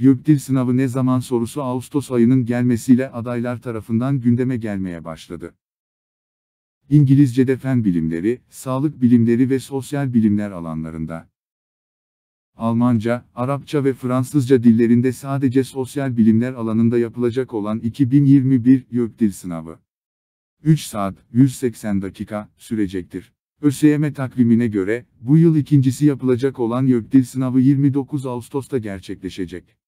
YÖKDİL sınavı ne zaman sorusu Ağustos ayının gelmesiyle adaylar tarafından gündeme gelmeye başladı. İngilizce'de fen bilimleri, sağlık bilimleri ve sosyal bilimler alanlarında. Almanca, Arapça ve Fransızca dillerinde sadece sosyal bilimler alanında yapılacak olan 2021 YÖKDİL sınavı. 3 saat 180 dakika sürecektir. ÖSYM takvimine göre, bu yıl ikincisi yapılacak olan YÖKDİL sınavı 29 Ağustos'ta gerçekleşecek.